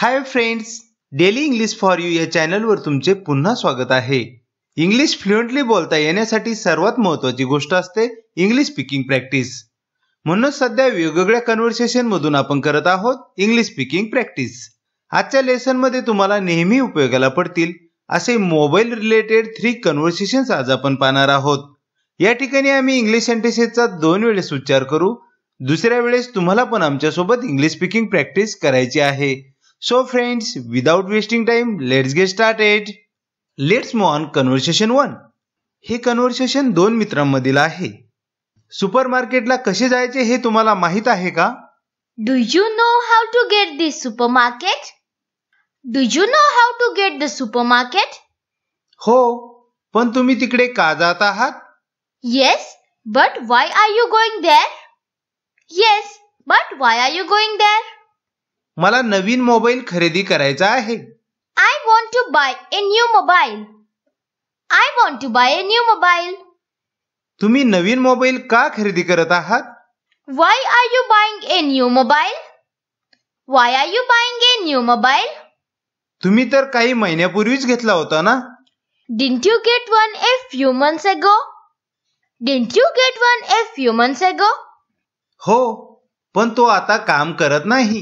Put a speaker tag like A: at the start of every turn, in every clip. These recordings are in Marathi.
A: High friends daily English for you या चॅनलवर तुमचे पुन्हा स्वागत आहे इंग्लिश फ्लुएंटली बोलता येण्यासाठी सर्वात महत्वाची गोष्ट असते इंग्लिश स्पीकिंग प्रॅक्टिस म्हणून सध्या वेगवेगळ्या कन्व्हर्सेशन मधून आपण करत आहोत इंग्लिश स्पीकिंग प्रॅक्टिस आजच्या लेसनमध्ये तुम्हाला नेहमी उपयोगाला पडतील असे मोबाईल रिलेटेड थ्री कन्व्हर्सेशन्स आज आपण पाहणार आहोत या ठिकाणी आम्ही इंग्लिश सेंटेसेसचा दोन वेळेस उच्चार करू दुसऱ्या वेळेस तुम्हाला पण आमच्यासोबत इंग्लिश स्पीकिंग प्रॅक्टिस करायची आहे so friends without wasting time let's get started let's move on conversation 1. हे कन्व्हर्सेशन दोन मित्रांमधील आहे सुपर मार्केटला कसे जायचे हे तुम्हाला माहित आहे का
B: do you know how to get this super market do you know how to get the super market
A: हो पण तुम्ही तिकडे का जात आहात
B: yes but why are you going there yes but why are you going there
A: मला नवीन मोबाईल खरेदी करायचा आहे
B: to to buy buy a a new new mobile mobile mobile
A: तुम्ही नवीन का आय आय वॉन्ट वॉन्ट खरेदी करत आहात
B: why are you a new mobile why are you buying a new mobile
A: तुम्ही तर काही महिन्यापूर्वीच घेतला होता ना
B: you get one a few months ago didn't you get one few few months go
A: हो पण तो आता काम करत नाही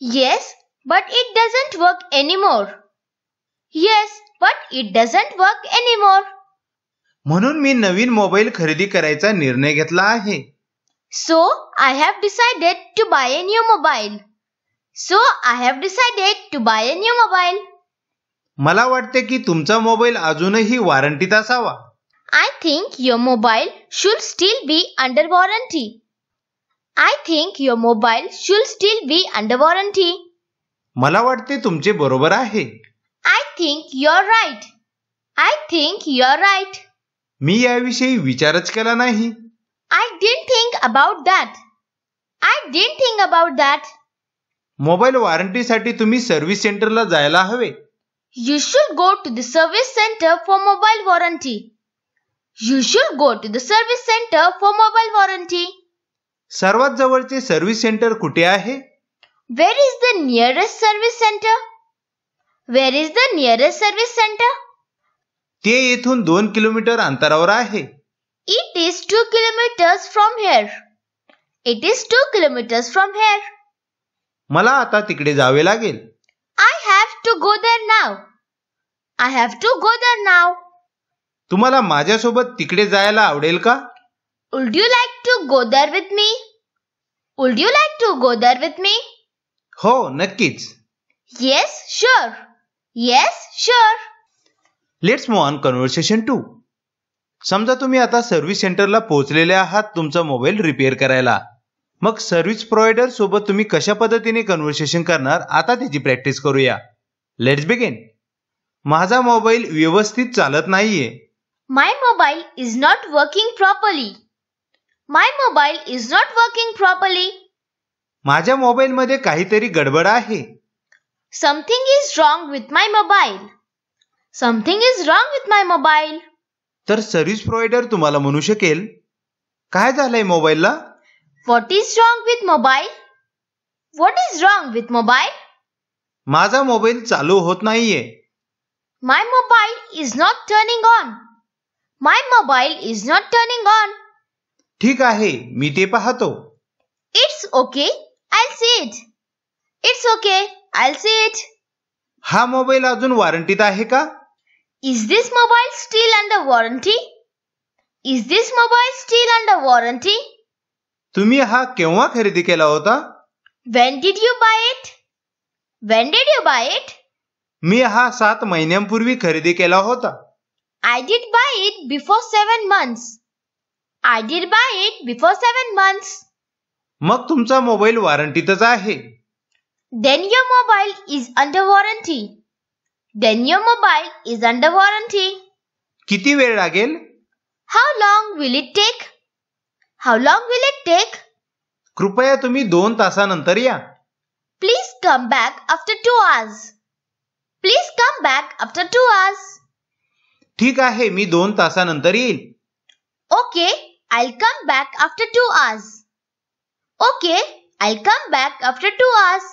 B: Yes, but it doesn't work anymore. Yes, but it doesn't work anymore.
A: म्हणून मी नवीन मोबाईल खरेदी करायचा निर्णय घेतला आहे
B: so I have decided to buy a new mobile so I have decided to buy a new mobile
A: मला वाटते की तुमचा मोबाईल अजूनही वॉरंटीत असावा
B: I think your mobile should still be under warranty I think your mobile should still be under warranty
A: मला वाटते तुमचे बरोबर आहे
B: I think you're right I think you're right
A: मी याविषयी विचारच केला नाही
B: I didn't think about that I didn't think about that
A: mobile warranty साठी तुम्ही सर्व्हिस सेंटरला जायला हवे
B: you should go to the service centre for mobile warranty you should go to the service centre for mobile warranty
A: सर्वात जवळचे सर्व्हिस सेंटर कुठे आहे
B: where is the nearest service centre where is the nearest service centre
A: ते येथून दोन किलोमीटर अंतरावर आहे
B: it is two kilometre from here it is two kilometre from hair
A: मला आता तिकडे जावे लागेल
B: I have to go there now I have to go there now
A: तुम्हाला माझ्यासोबत तिकडे जायला आवडेल का
B: would you like to go there with me? Would you like to go there with me? हो नक्कीच yes sure. Yes sure.
A: Let's move on conversation two समजा तुम्ही आता सर्व्हिस सेंटरला पोहोचलेले आहात तुमचा मोबाईल रिपेअर करायला मग सर्व्हिस प्रोव्हायडर सोबत तुम्ही कशा पद्धतीने कन्व्हर्सेशन करणार आता त्याची प्रॅक्टिस करूया लेट्स बिगिन माझा मोबाईल व्यवस्थित चालत नाहीये
B: my mobile is not working properly my mobile is not working properly
A: माझ्या मोबाईल मध्ये काहीतरी गडबड आहे
B: something is wrong with my mobile something is wrong with my mobile
A: तर सर्व्हिस प्रोव्हायडर तुम्हाला म्हणू शकेल काय झालंय मोबाईलला
B: what is wrong with mobile what is wrong with mobile
A: माझा मोबाईल चालू होत नाहीये
B: my mobile is not turning on my mobile is not turning on
A: ठीक आहे मी ते पाहतो
B: it's okay I see it it's okay I see it हा मोबाईल अजून वॉरंटीत आहे का is this mobile still under warranty is this mobile still under warranty
A: तुम्ही हा केव्हा खरेदी केला होता
B: when did you buy it when did you buy it
A: मी हा सात महिन्यांपूर्वी खरेदी केला होता
B: I did buy it before seven months I did buy it before seven months
A: मग तुमचा मोबाईल वॉरंटीतच आहे
B: then your mobile is under warranty then your mobile is under warranty
A: किती वेळ लागेल
B: how long will it take how long will it take
A: कृपया तुम्ही दोन तासानंतर या
B: please come back after two hours please come back after two hours
A: ठीक आहे मी दोन तासानंतर येईल
B: okay I'll come back after two hours. Okay, I'll come back after two hours.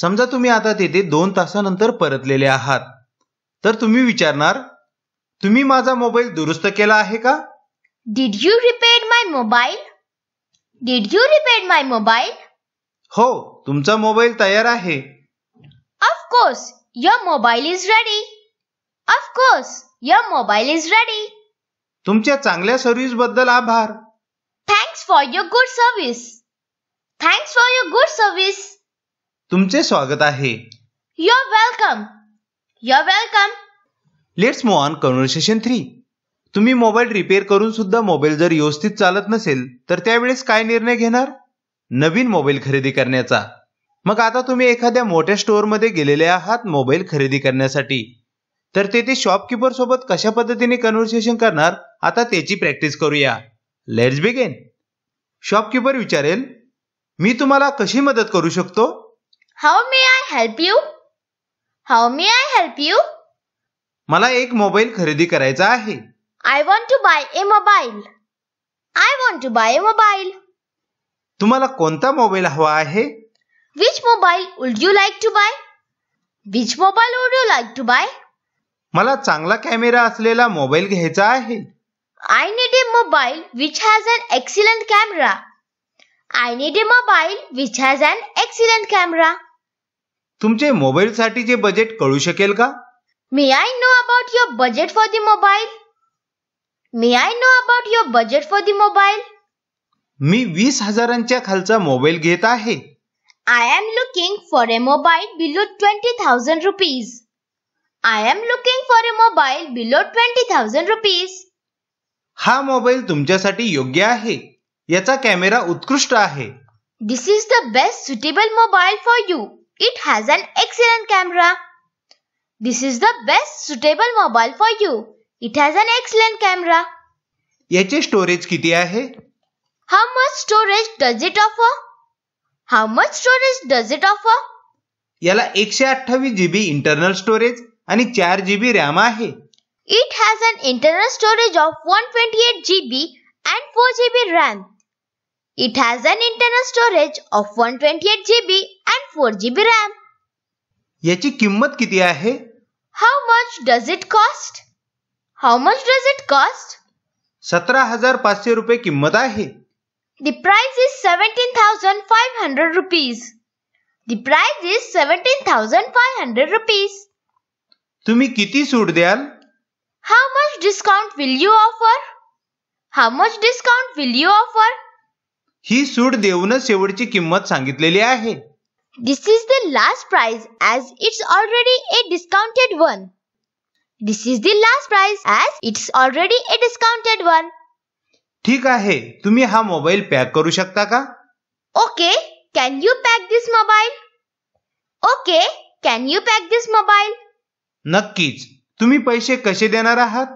A: समजा तुम्ही आता तेथे दोन तासानंतर परतलेले आहात तर तुम्ही विचारणार तुम्ही माझा मोबाईल दुरुस्त केला आहे का
B: Did you repair my mobile? Did you repair my mobile?
A: हो तुमचा मोबाईल तयार आहे
B: Of course, your mobile is ready. Of course, your mobile is ready.
A: तुमच्या चांगल्या सर्व्हिस बद्दल आभार
B: thanks for your good service thanks for your good service
A: तुमचे स्वागत आहे
B: you're welcome you're welcome
A: let's move on conversation three तुम्ही मोबाईल रिपेअर करून सुद्धा मोबाईल जर व्यवस्थित चालत नसेल तर त्यावेळेस काय निर्णय घेणार नवीन मोबाईल खरेदी करण्याचा मग आता तुम्ही एखाद्या मोठ्या स्टोअरमध्ये गेलेले आहात मोबाईल खरेदी करण्यासाठी तर ते ते शॉपकीपर सोबत कशा पद्धतीने कन्व्हर्सेशन करणार आता त्याची प्रॅक्टिस करूया लेट्स बिगेन शॉपकीपर विचारेल मी तुम्हाला कशी मदत करू शकतो
B: how may I help you how may I help you
A: मला एक मोबाईल खरेदी करायचा आहे
B: I want to buy a mobile I want to buy a mobile
A: तुम्हाला कोणता मोबाईल हवा आहे
B: which mobile would you like to buy which mobile would you like to buy
A: मला चांगला कॅमेरा असलेला मोबाईल घ्यायचा आहे
B: need a I mobile which has an excellent camera need a I mobile which has an camera
A: तुमचे मोबाईल साठी जे बजेट कळू शकेल का
B: मी I know about your budget for mobile मी I know about your budget for mobile
A: मी वीस हजारांच्या खालचा मोबाईल घेत आहे
B: I am looking for a mobile below twenty thousand rupees I am looking for a mobile below twenty thousand rupees
A: हा मोबाईल तुमच्यासाठी योग्य आहे याचा कॅमेरा उत्कृष्ट आहे
B: this is the best suitable mobile for you it has an excellent camera this is the best suitable mobile for you it has an excellent camera
A: याचे स्टोरेज किती आहे
B: how much storage does it offer how much storage does it offer
A: याला एकशे अठ्ठावीस जीबी इंटरनल स्टोरेज आणि चार जी बी रॅम आहे
B: it has an internal storage of one twenty eight G B and four G B RAM it has an internal storage of one twenty eight G B and four G B RAM
A: याची किंमत किती आहे
B: how much does it cost how much does it cost
A: सतरा हजार पाचशे रुपये किंमत आहे
B: the price is seventeen thousand five hundred rupees the price is seventeen thousand five hundred rupees
A: तुम्ही किती सूट द्याल
B: how much discount will you offer how much discount will you offer
A: ही सूट देऊनच शेवटची किंमत सांगितलेली आहे
B: this is the last price as it's already a discounted one this is the last price as it's already a discounted one
A: ठीक आहे तुम्ही हा मोबाईल पॅक करू शकता का
B: okay can you pack this mobile okay can you pack this mobile
A: नक्कीच तुम्ही पैसे कसे देणार
B: आहात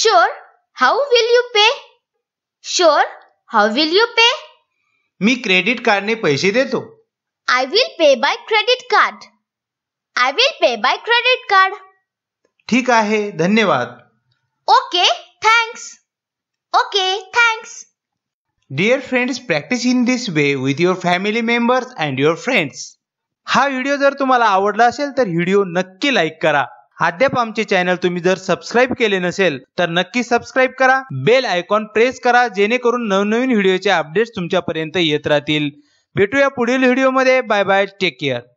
B: sure how will you pay sure how will you pay
A: मी क्रेडिट कार्डने पैसे देतो
B: I will pay by credit card I will pay by credit card
A: ठीक आहे धन्यवाद
B: okay thanks okay thanks
A: dear friends practice in this way with your family members and your friends हा व्हिडिओ जर तुम्हाला आवडला असेल तर व्हिडिओ नक्की लाईक करा अद्याप आमचे चॅनल तुम्ही जर सबस्क्राईब केले नसेल तर नक्की सबस्क्राईब करा बेल आयकॉन प्रेस करा जेणेकरून नवनवीन व्हिडिओचे अपडेट्स तुमच्यापर्यंत येत राहतील भेटूया पुढील व्हिडिओमध्ये बाय बाय टेक केअर